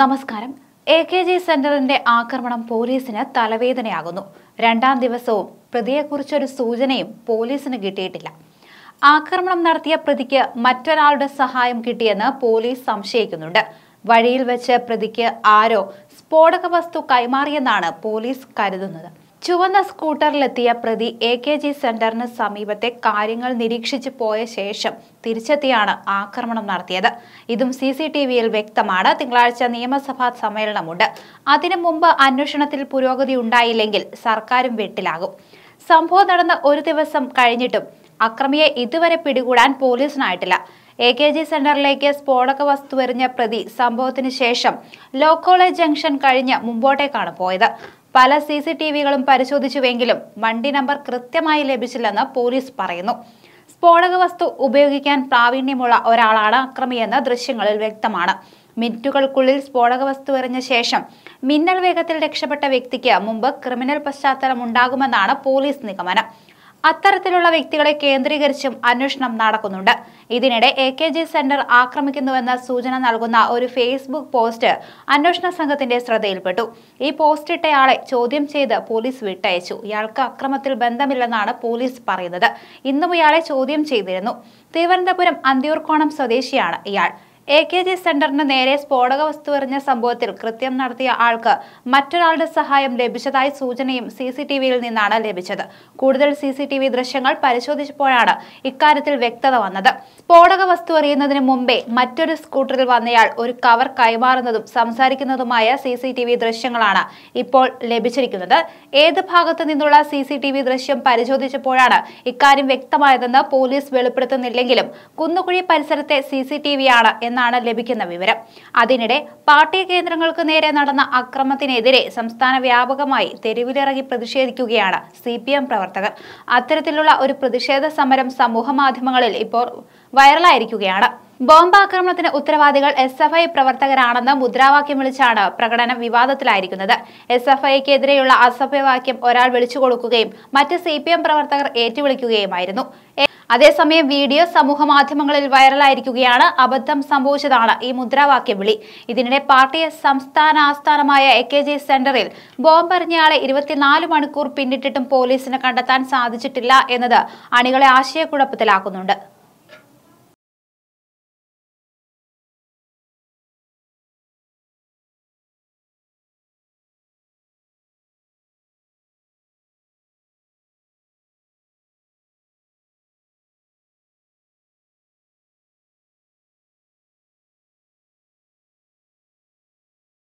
നമസ്കാരം A K G സെന്ററിന്റെ ആക്രമണം പോലീസിന് തലവേദനയാകുന്നു രണ്ടാം ദിവസവും പ്രതിയെക്കുറിച്ചൊരു സൂചനയും പോലീസിന് കിട്ടിയിട്ടില്ല ആക്രമണം നടത്തിയ പ്രതിക്ക് മറ്റൊരാളുടെ സഹായം കിട്ടിയെന്ന് പോലീസ് സംശയിക്കുന്നുണ്ട് വഴിയിൽ വെച്ച് പ്രതിക്ക് ആരോ സ്ഫോടക വസ്തു കൈമാറിയെന്നാണ് പോലീസ് കരുതുന്നത് ചുവന്ന സ്കൂട്ടറിലെത്തിയ പ്രതി എ കെ ജി സെന്ററിന് സമീപത്തെ കാര്യങ്ങൾ നിരീക്ഷിച്ചു പോയ ശേഷം തിരിച്ചെത്തിയാണ് ആക്രമണം നടത്തിയത് ഇതും സി സി ടി വിയിൽ വ്യക്തമാണ് തിങ്കളാഴ്ച നിയമസഭാ സമ്മേളനമുണ്ട് അതിനു മുമ്പ് അന്വേഷണത്തിൽ പുരോഗതി ഉണ്ടായില്ലെങ്കിൽ സർക്കാരും വെട്ടിലാകും സംഭവം നടന്ന ഒരു ദിവസം കഴിഞ്ഞിട്ടും അക്രമിയെ ഇതുവരെ പിടികൂടാൻ പോലീസിനായിട്ടില്ല എ കെ ജി സെന്ററിലേക്ക് സ്ഫോടക വസ്തു എറിഞ്ഞ പ്രതി സംഭവത്തിന് ശേഷം ലോ കോളേജ് ജംഗ്ഷൻ കഴിഞ്ഞ് മുമ്പോട്ടേക്കാണ് പോയത് പല സി സി ടി വികളും പരിശോധിച്ചുവെങ്കിലും വണ്ടി നമ്പർ കൃത്യമായി ലഭിച്ചില്ലെന്ന് പോലീസ് പറയുന്നു സ്ഫോടക വസ്തു ഉപയോഗിക്കാൻ പ്രാവീണ്യമുള്ള ഒരാളാണ് അക്രമിയെന്ന് ദൃശ്യങ്ങളിൽ വ്യക്തമാണ് മിനിറ്റുകൾക്കുള്ളിൽ സ്ഫോടക വസ്തു എറിഞ്ഞ ശേഷം മിന്നൽ വേഗത്തിൽ രക്ഷപ്പെട്ട വ്യക്തിക്ക് മുമ്പ് ക്രിമിനൽ പശ്ചാത്തലം ഉണ്ടാകുമെന്നാണ് പോലീസ് നിഗമനം അത്തരത്തിലുള്ള വ്യക്തികളെ കേന്ദ്രീകരിച്ചും അന്വേഷണം നടക്കുന്നുണ്ട് ഇതിനിടെ എ കെ ജി സെന്റർ ആക്രമിക്കുന്നുവെന്ന സൂചന നൽകുന്ന ഒരു ഫേസ്ബുക്ക് പോസ്റ്റ് അന്വേഷണ സംഘത്തിന്റെ ശ്രദ്ധയിൽപ്പെട്ടു ഈ പോസ്റ്റ് ഇട്ടയാളെ ചോദ്യം ചെയ്ത് പോലീസ് വിട്ടയച്ചു ഇയാൾക്ക് അക്രമത്തിൽ ബന്ധമില്ലെന്നാണ് പോലീസ് പറയുന്നത് ഇന്നും ഇയാളെ ചോദ്യം ചെയ്തിരുന്നു തിരുവനന്തപുരം അന്തിയൂർക്കോണം സ്വദേശിയാണ് ഇയാൾ എ കെ ജി സെന്ററിന് നേരെ സ്ഫോടക വസ്തു എറിഞ്ഞ സംഭവത്തിൽ കൃത്യം നടത്തിയ ആൾക്ക് മറ്റൊരാളുടെ സഹായം ലഭിച്ചതായി സൂചനയും സി സി ടി വിയിൽ നിന്നാണ് ലഭിച്ചത് കൂടുതൽ സി സി ടി വി ദൃശ്യങ്ങൾ പരിശോധിച്ചപ്പോഴാണ് ഇക്കാര്യത്തിൽ വ്യക്തത വന്നത് സ്ഫോടക വസ്തു എറിയുന്നതിന് മുമ്പേ മറ്റൊരു സ്കൂട്ടറിൽ വന്നയാൾ ഒരു കവർ കൈമാറുന്നതും സംസാരിക്കുന്നതുമായ സി സി ടി വി ദൃശ്യങ്ങളാണ് ഇപ്പോൾ ലഭിച്ചിരിക്കുന്നത് ഏത് ഭാഗത്തു നിന്നുള്ള സി സി ടി വി ദൃശ്യം പരിശോധിച്ചപ്പോഴാണ് ഇക്കാര്യം വ്യക്തമായതെന്ന് പോലീസ് വെളിപ്പെടുത്തുന്നില്ലെങ്കിലും കുന്നുകുഴി പരിസരത്തെ സി സി ടി വിയാണ് എന്നാണ് ലഭിക്കുന്ന വിവരം അതിനിടെ പാർട്ടി കേന്ദ്രങ്ങൾക്ക് നേരെ നടന്ന അക്രമത്തിനെതിരെ സംസ്ഥാന വ്യാപകമായി തെരുവിലിറങ്ങി പ്രതിഷേധിക്കുകയാണ് സി പ്രവർത്തകർ അത്തരത്തിലുള്ള ഒരു പ്രതിഷേധ സമരം സമൂഹ മാധ്യമങ്ങളിൽ ഇപ്പോൾ വൈറലായിരിക്കുകയാണ് ബോംബാക്രമണത്തിന് ഉത്തരവാദികൾ എസ് എഫ് ഐ പ്രവർത്തകരാണെന്ന് മുദ്രാവാക്യം വിളിച്ചാണ് പ്രകടനം വിവാദത്തിലായിരിക്കുന്നത് എസ് എഫ് ഐക്കെതിരെയുള്ള അസഭ്യവാക്യം ഒരാൾ വിളിച്ചു കൊടുക്കുകയും മറ്റ് സി പി എം പ്രവർത്തകർ ഏറ്റുവിളിക്കുകയുമായിരുന്നു അതേസമയം വീഡിയോ സമൂഹ മാധ്യമങ്ങളിൽ വൈറലായിരിക്കുകയാണ് അബദ്ധം സംഭവിച്ചതാണ് ഈ മുദ്രാവാക്യ വിളി ഇതിനിടെ പാർട്ടി സംസ്ഥാന ആസ്ഥാനമായ എ കെ ജി സെന്ററിൽ ബോംബെറിഞ്ഞയാളെ ഇരുപത്തിനാല് മണിക്കൂർ പിന്നിട്ടിട്ടും പോലീസിന് കണ്ടെത്താൻ സാധിച്ചിട്ടില്ല എന്നത് അണികളെ ആശയക്കുഴപ്പത്തിലാക്കുന്നുണ്ട്